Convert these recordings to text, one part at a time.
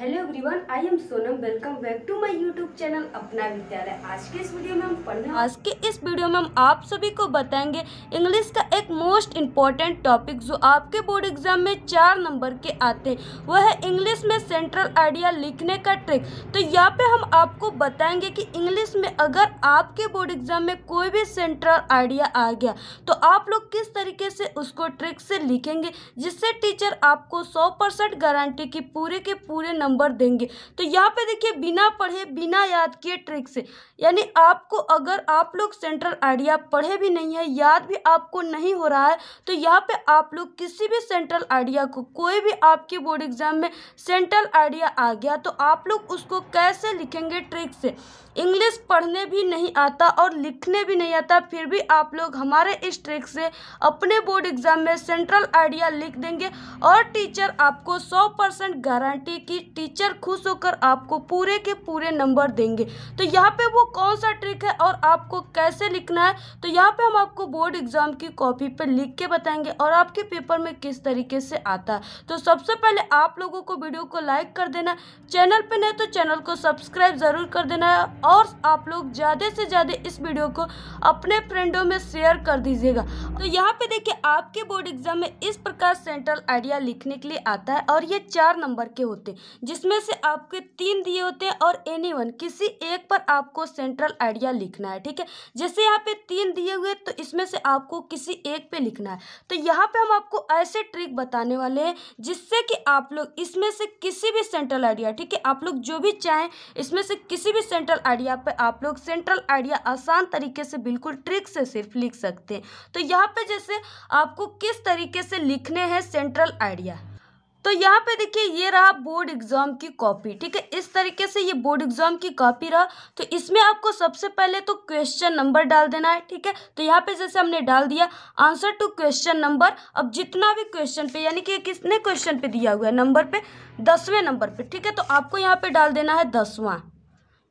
hello everyone I am Sonam welcome back to my YouTube channel Apna Vidyalaya आज के इस video में हम पढ़ने आज के इस वीडियो में हम आप सभी को बताएंगे इंग्लिश का एक मोस्ट इम्पॉर्टेंट टॉपिक जो आपके बोर्ड एग्जाम में चार नंबर के आते हैं वह है इंग्लिश में सेंट्रल आइडिया लिखने का ट्रिक तो यहाँ पे हम आपको बताएंगे कि इंग्लिश में अगर आपके बोर्ड एग्जाम में कोई भी सेंट्रल आइडिया आ गया तो आप लोग किस तरीके से उसको ट्रिक से लिखेंगे जिससे टीचर आपको सौ गारंटी की पूरे के पूरे नंबर देंगे तो यहाँ पे देखिए बिना पढ़े बिना याद किए ट्रिक से यानी आपको अगर आप लोग सेंट्रल आइडिया पढ़े भी नहीं है याद भी आपको नहीं हो रहा है तो यहाँ पे आप लोग किसी भी सेंट्रल आइडिया को कोई भी आपके बोर्ड एग्जाम में सेंट्रल आइडिया आ गया तो आप लोग उसको कैसे लिखेंगे ट्रिक से इंग्लिश पढ़ने भी नहीं आता और लिखने भी नहीं आता फिर भी आप लोग हमारे इस ट्रिक से अपने बोर्ड एग्जाम में सेंट्रल आइडिया लिख देंगे और टीचर आपको सौ परसेंट गारंटी की टीचर खुश होकर आपको पूरे के पूरे नंबर देंगे तो यहाँ पे वो कौन सा ट्रिक है और आपको कैसे लिखना है तो यहाँ पे हम आपको बोर्ड एग्ज़ाम की कॉपी पर लिख के बताएंगे और आपके पेपर में किस तरीके से आता है तो सबसे पहले आप लोगों को वीडियो को लाइक कर देना चैनल पर नहीं तो चैनल को सब्सक्राइब ज़रूर कर देना है और आप लोग ज़्यादा से ज़्यादा इस वीडियो को अपने फ्रेंडों में शेयर कर दीजिएगा तो यहाँ पे देखिए आपके बोर्ड एग्जाम में इस प्रकार सेंट्रल आइडिया लिखने के लिए आता है और ये चार नंबर के होते हैं जिसमें से आपके तीन दिए होते हैं और एनी वन किसी एक पर आपको सेंट्रल आइडिया लिखना है ठीक है जैसे यहाँ पे तीन दिए हुए तो इसमें से आपको किसी एक पे लिखना है तो यहाँ पे हम आपको ऐसे ट्रिक बताने वाले हैं जिससे कि आप लोग इसमें से किसी भी सेंट्रल आइडिया ठीक है आप लोग जो भी चाहें इसमें से किसी भी सेंट्रल आइडिया पर आप लोग सेंट्रल आइडिया आसान तरीके से बिल्कुल ट्रिक से सिर्फ लिख सकते हैं तो यहाँ पर जैसे आपको किस तरीके से लिखने हैं सेंट्रल आइडिया तो यहाँ पे देखिए ये रहा बोर्ड एग्ज़ाम की कॉपी ठीक है इस तरीके से ये बोर्ड एग्ज़ाम की कॉपी रहा तो इसमें आपको सबसे पहले तो क्वेश्चन नंबर डाल देना है ठीक है तो यहाँ पे जैसे हमने डाल दिया आंसर टू क्वेश्चन नंबर अब जितना भी क्वेश्चन पे यानी कि किसने क्वेश्चन पे दिया हुआ है नंबर पे दसवें नंबर पर ठीक है तो आपको यहाँ पे डाल देना है दसवां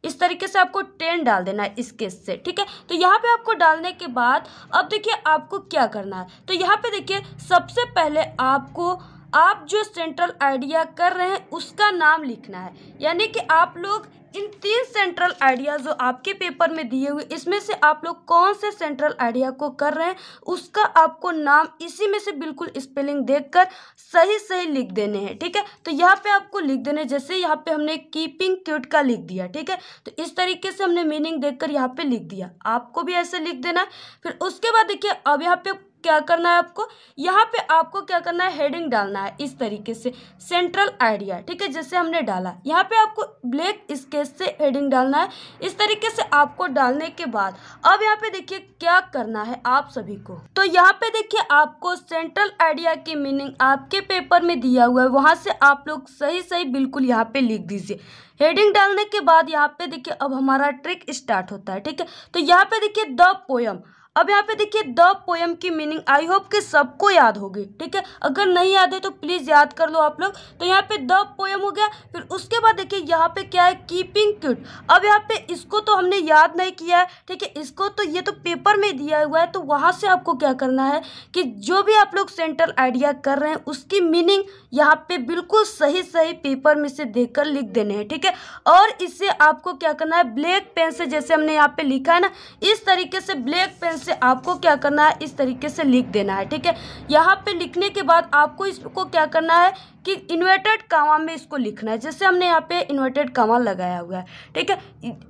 इस तरीके से आपको टेन डाल देना है इस केस से ठीक है तो यहाँ पे आपको डालने के बाद अब देखिए आपको क्या करना है तो यहाँ पे देखिए सबसे पहले आपको आप जो सेंट्रल आइडिया कर रहे हैं उसका नाम लिखना है यानी कि आप लोग इन तीन सेंट्रल आइडिया जो आपके पेपर में दिए हुए इसमें से आप लोग कौन से सेंट्रल आइडिया को कर रहे हैं उसका आपको नाम इसी में से बिल्कुल स्पेलिंग देखकर सही सही लिख देने हैं ठीक है तो यहाँ पे आपको लिख देने जैसे यहाँ पे हमने कीपिंग क्यूट का लिख दिया ठीक है तो इस तरीके से हमने मीनिंग कर यहाँ पे लिख दिया आपको भी ऐसे लिख देना फिर उसके बाद देखिए अब यहाँ पे क्या करना है आपको यहाँ पे आपको क्या करना है हेडिंग डालना है इस तरीके से सेंट्रल आइडिया ठीक है जैसे हमने डाला यहाँ पे आपको ब्लैक स्केच से हेडिंग डालना है इस तरीके से आपको डालने के बाद अब यहाँ पे देखिए क्या करना है आप सभी को तो यहाँ पे देखिए आपको सेंट्रल आइडिया की मीनिंग आपके पेपर में दिया हुआ है वहाँ से आप लोग सही सही बिल्कुल यहाँ पे लिख दीजिए हेडिंग डालने के बाद यहाँ पे देखिए अब हमारा ट्रिक स्टार्ट होता है ठीक है तो यहाँ पे देखिए द पोयम अब यहाँ पे देखिए द पोएम की मीनिंग आई होप कि सबको याद होगी ठीक है अगर नहीं याद है तो प्लीज़ याद कर लो आप लोग तो यहाँ पे द पोएम हो गया फिर उसके बाद देखिए यहाँ पे क्या है कीपिंग क्यूट अब यहाँ पे इसको तो हमने याद नहीं किया है ठीक है इसको तो ये तो पेपर में दिया हुआ है तो वहां से आपको क्या करना है कि जो भी आप लोग सेंट्रल आइडिया कर रहे हैं उसकी मीनिंग यहाँ पे बिल्कुल सही सही पेपर में से देख कर लिख देने हैं ठीक है और इसे आपको क्या करना है ब्लैक पेन से जैसे हमने यहाँ पे लिखा है ना इस तरीके से ब्लैक पेन से आपको क्या करना है इस तरीके से लिख देना है ठीक है यहाँ पे लिखने के बाद आपको इसको क्या करना है कि इन्वर्टेड कामा में इसको लिखना है जैसे हमने यहाँ पे इन्वर्टेड कामा लगाया हुआ है ठीक है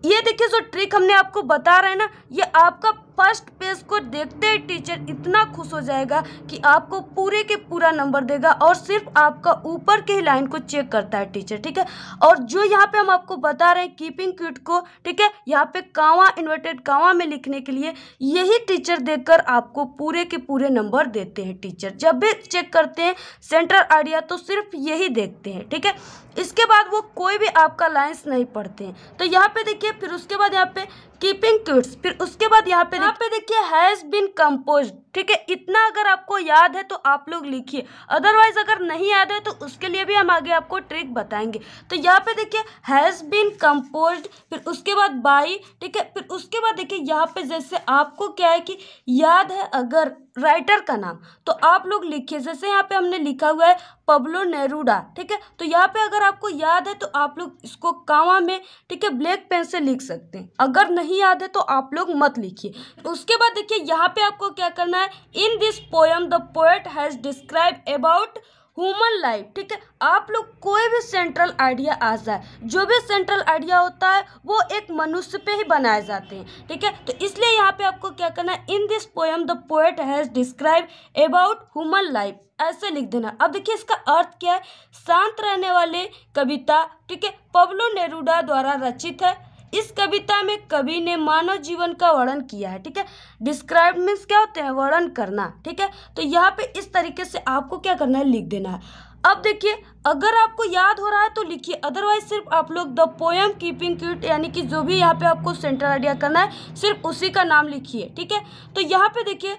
ये देखिए जो ट्रिक हमने आपको बता रहे हैं ना ये आपका फर्स्ट पेज को देखते ही टीचर इतना खुश हो जाएगा कि आपको पूरे के पूरा नंबर देगा और सिर्फ आपका ऊपर के ही लाइन को चेक करता है टीचर ठीक है और जो यहाँ पे हम आपको बता रहे हैं कीपिंग क्यूट को ठीक है यहाँ पे कावा इन्वर्टेड कावा में लिखने के लिए यही टीचर देखकर आपको पूरे के पूरे नंबर देते हैं टीचर जब भी चेक करते हैं सेंटर आइडिया तो सिर्फ सिर्फ यही देखते हैं ठीक है इसके बाद वो कोई भी आपका लाइन्स नहीं पढ़ते हैं तो यहाँ पे देखिए फिर उसके बाद यहाँ पे कीपिंग किड्स फिर उसके बाद यहाँ पे यहाँ पे देखिए हैज़ बिन कम्पोज ठीक है इतना अगर आपको याद है तो आप लोग लिखिए अदरवाइज अगर नहीं याद है तो उसके लिए भी हम आगे आपको ट्रिक बताएंगे तो यहाँ पे देखिए हैज़ बिन कंपोज फिर उसके बाद बाई ठीक है फिर उसके बाद देखिए यहाँ पे जैसे आपको क्या है कि याद है अगर राइटर का नाम तो आप लोग लिखिए जैसे यहाँ पे हमने लिखा हुआ है पब्लो नेरूडा ठीक है तो यहाँ पे अगर आपको याद है तो आप लोग इसको कावा में ठीक है ब्लैक पेन से लिख सकते हैं अगर नहीं याद है तो आप लोग मत लिखिए तो उसके बाद देखिए यहाँ पे आपको क्या करना है in this poem the poet has describe about human life ठीक है आप लोग कोई भी सेंट्रल आइडिया आ जाए जो भी सेंट्रल आइडिया होता है वो एक मनुष्य पे ही बनाए जाते हैं ठीक है तो इसलिए यहाँ पे आपको क्या करना है in this poem the poet has describe about human life ऐसे लिख देना अब देखिए इसका अर्थ क्या है शांत रहने वाले कविता ठीक है पब्लो नेरुडा द्वारा रचित है इस कविता में कवि ने मानव जीवन का वर्णन किया है ठीक है डिस्क्राइब मीन्स क्या होते हैं वर्णन करना ठीक है तो यहाँ पे इस तरीके से आपको क्या करना है लिख देना है अब देखिए अगर आपको याद हो रहा है तो लिखिए अदरवाइज सिर्फ आप लोग द पोएम कीपिंग क्यूट यानी कि जो भी यहाँ पे आपको सेंटर आइडिया करना है सिर्फ उसी का नाम लिखिए ठीक है तो यहाँ पे देखिए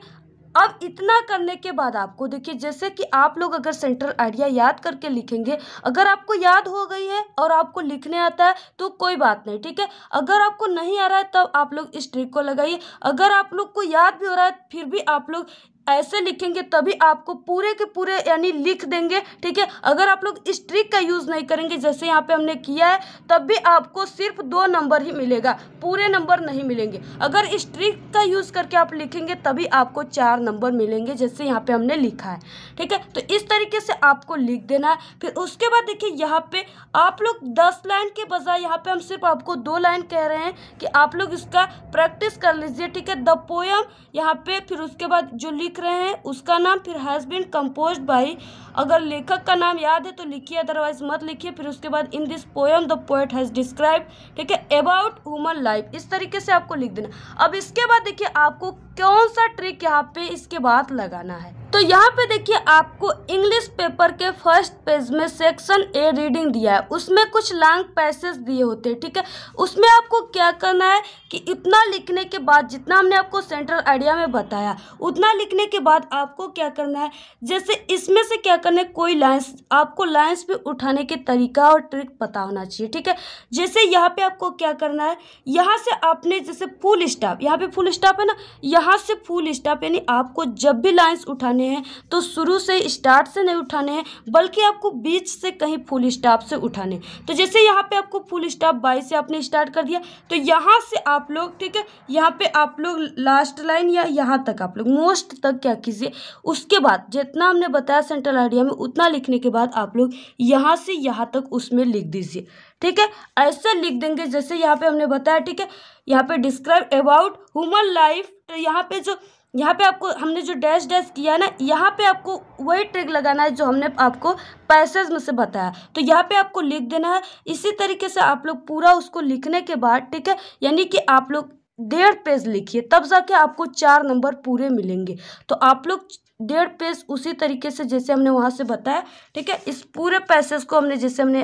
अब इतना करने के बाद आपको देखिए जैसे कि आप लोग अगर सेंट्रल आइडिया याद करके लिखेंगे अगर आपको याद हो गई है और आपको लिखने आता है तो कोई बात नहीं ठीक है अगर आपको नहीं आ रहा है तब आप लोग इस ट्रिक को लगाइए अगर आप लोग को याद भी हो रहा है फिर भी आप लोग ऐसे लिखेंगे तभी आपको पूरे के पूरे यानी लिख देंगे ठीक है अगर आप लोग इस ट्रिक का यूज़ नहीं करेंगे जैसे यहाँ पे हमने किया है तब भी आपको सिर्फ दो नंबर ही मिलेगा पूरे नंबर नहीं मिलेंगे अगर इस ट्रिक का यूज़ करके आप लिखेंगे तभी आपको चार नंबर मिलेंगे जैसे यहाँ पे हमने लिखा है ठीक है तो इस तरीके से आपको लिख देना है फिर उसके बाद देखिए यहाँ पे आप लोग दस लाइन के बजाय यहाँ पे हम सिर्फ आपको दो लाइन कह रहे हैं कि आप लोग इसका प्रैक्टिस कर लीजिए ठीक है द पोयम यहाँ पे फिर उसके बाद जो लिख लिख रहे हैं उसका नाम फिर हैज़ कंपोज बाई अगर लेखक का नाम याद है तो लिखिए अदरवाइज मत लिखिए फिर उसके बाद in this poem the poet has describe ठीक है अबाउट वुमन लाइफ इस तरीके से आपको लिख देना अब इसके बाद देखिए आपको कौन सा ट्रिक यहाँ पे इसके बाद लगाना है तो यहाँ पे देखिए आपको इंग्लिश पेपर के फर्स्ट पेज में सेक्शन ए रीडिंग दिया है उसमें कुछ लॉन्ग पैसेज दिए होते हैं ठीक है उसमें आपको क्या करना है कि इतना लिखने के बाद जितना हमने आपको सेंट्रल आइडिया में बताया उतना लिखने के बाद आपको क्या करना है जैसे इसमें से क्या करना है कोई लाइन्स आपको लाइन्स भी उठाने के तरीका और ट्रिक पता होना चाहिए ठीक है जैसे यहाँ पर आपको क्या करना है यहाँ से आपने जैसे फुल स्टाफ यहाँ पे फुल स्टाफ है ना यहाँ से फुल स्टाफ यानी आपको जब भी लाइन्स उठाने उठाने हैं तो शुरू से स्टार्ट से नहीं उठाने हैं बल्कि आपको बीच से कहीं फुल स्टाप से उठाने तो जैसे यहाँ पे आपको फुल स्टाप बाई से आपने स्टार्ट कर दिया तो यहाँ से आप लोग ठीक है यहाँ पे आप लोग लास्ट लाइन या यहाँ तक आप लोग मोस्ट तक क्या कीजिए उसके बाद जितना हमने बताया सेंट्रल आइडिया में उतना लिखने के बाद आप लोग यहाँ से यहाँ तक उसमें लिख दीजिए ठीक है ऐसे लिख देंगे जैसे यहाँ पे हमने बताया ठीक है यहाँ पे डिस्क्राइब अबाउट ह्यूमन लाइफ तो यहाँ पे जो यहाँ पे आपको हमने जो डैश डैश किया है ना यहाँ पे आपको वही ट्रिक लगाना है जो हमने आपको पैसेज में से बताया तो यहाँ पे आपको लिख देना है इसी तरीके से आप लोग पूरा उसको लिखने के बाद ठीक है यानी कि आप लोग डेढ़ पेज लिखिए तब जाके आपको चार नंबर पूरे मिलेंगे तो आप लोग डेढ़ पेज उसी तरीके से जैसे हमने वहाँ से बताया ठीक है इस पूरे पैसेज को हमने जैसे हमने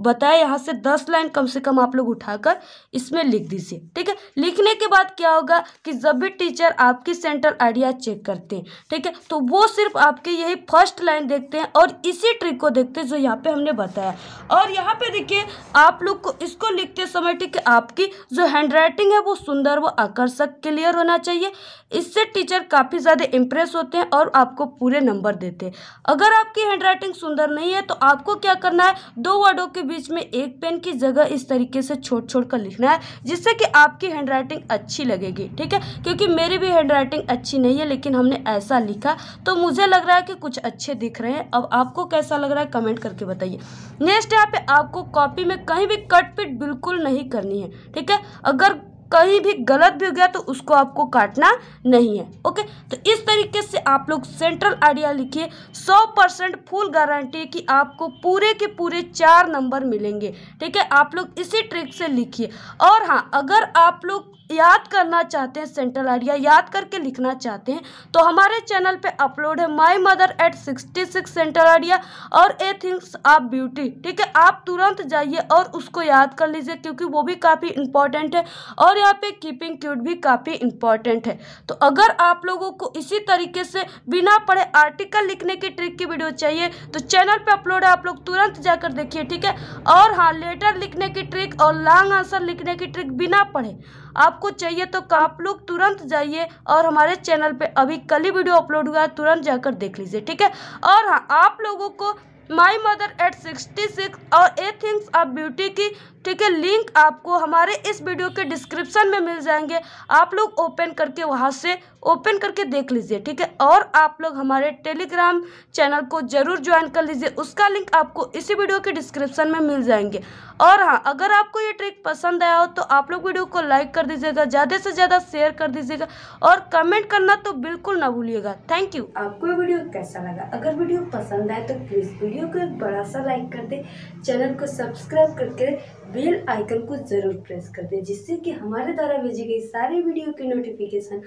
बताया यहाँ से दस लाइन कम से कम आप लोग उठाकर इसमें लिख दीजिए ठीक है लिखने के बाद क्या होगा कि जब भी टीचर आपकी सेंट्रल आइडिया चेक करते हैं ठीक है तो वो सिर्फ आपके यही फर्स्ट लाइन देखते हैं और इसी ट्रिक को देखते हैं जो यहाँ पे हमने बताया और यहाँ पे देखिए आप लोग को इसको लिखते समय ठीक है आपकी जो हैंड राइटिंग है वो सुंदर व आकर्षक क्लियर होना चाहिए इससे टीचर काफ़ी ज़्यादा इम्प्रेस होते हैं और आपको पूरे नंबर देते हैं अगर आपकी हैंड राइटिंग सुंदर नहीं है तो आपको क्या करना है दो वर्डों के बीच में एक पेन की जगह इस तरीके से छोड़ छोड़ कर लिखना है जिससे कि आपकी हैंड राइटिंग अच्छी लगेगी ठीक है क्योंकि मेरी भी हैंड राइटिंग अच्छी नहीं है लेकिन हमने ऐसा लिखा तो मुझे लग रहा है कि कुछ अच्छे दिख रहे हैं अब आपको कैसा लग रहा है कमेंट करके बताइए नेक्स्ट यहाँ पे आपको कॉपी में कहीं भी कट पिट बिल्कुल नहीं करनी है ठीक है अगर कहीं भी गलत भी हो गया तो उसको आपको काटना नहीं है ओके तो इस तरीके से आप लोग सेंट्रल आइडिया लिखिए 100 परसेंट फुल गारंटी कि आपको पूरे के पूरे चार नंबर मिलेंगे ठीक है आप लोग इसी ट्रिक से लिखिए और हाँ अगर आप लोग याद करना चाहते हैं सेंट्रल आइडिया याद करके लिखना चाहते हैं तो हमारे चैनल पे अपलोड है my mother at sixty six central idea और ए थिंग्स ऑफ ब्यूटी ठीक है आप तुरंत जाइए और उसको याद कर लीजिए क्योंकि वो भी काफ़ी इंपॉर्टेंट है और यहाँ पे कीपिंग क्यूट भी काफ़ी इंपॉर्टेंट है तो अगर आप लोगों को इसी तरीके से बिना पढ़े आर्टिकल लिखने की ट्रिक की वीडियो चाहिए तो चैनल पर अपलोड है आप लोग तुरंत जाकर देखिए ठीक है और हाँ लेटर लिखने की ट्रिक और लॉन्ग आंसर लिखने की ट्रिक बिना पढ़े आपको चाहिए तो आप लोग तुरंत जाइए और हमारे चैनल पे अभी कल ही वीडियो अपलोड हुआ है तुरंत जाकर देख लीजिए ठीक है और हाँ आप लोगों को my mother at sixty six और ए थिंग्स ऑफ ब्यूटी की ठीक है लिंक आपको हमारे इस वीडियो के डिस्क्रिप्शन में मिल जाएंगे आप लोग ओपन करके वहाँ से ओपन करके देख लीजिए ठीक है और आप लोग हमारे टेलीग्राम चैनल को ज़रूर ज्वाइन कर लीजिए उसका लिंक आपको इसी वीडियो के डिस्क्रिप्शन में मिल जाएंगे और हाँ अगर आपको ये ट्रिक पसंद आया हो तो आप लोग वीडियो को लाइक कर दीजिएगा ज़्यादा से ज़्यादा शेयर कर दीजिएगा और कमेंट करना तो बिल्कुल ना भूलिएगा थैंक यू आपको ये वीडियो कैसा लगा अगर वीडियो पसंद आए तो प्लीज़ वीडियो को एक बड़ा सा लाइक कर दे चैनल को सब्सक्राइब करके बेल आइकन को ज़रूर प्रेस कर दें जिससे कि हमारे द्वारा भेजी गई सारी वीडियो की नोटिफिकेशन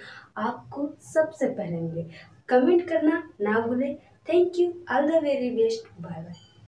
आपको सबसे पहले मिले कमेंट करना ना भूलें thank you all the very best bye bye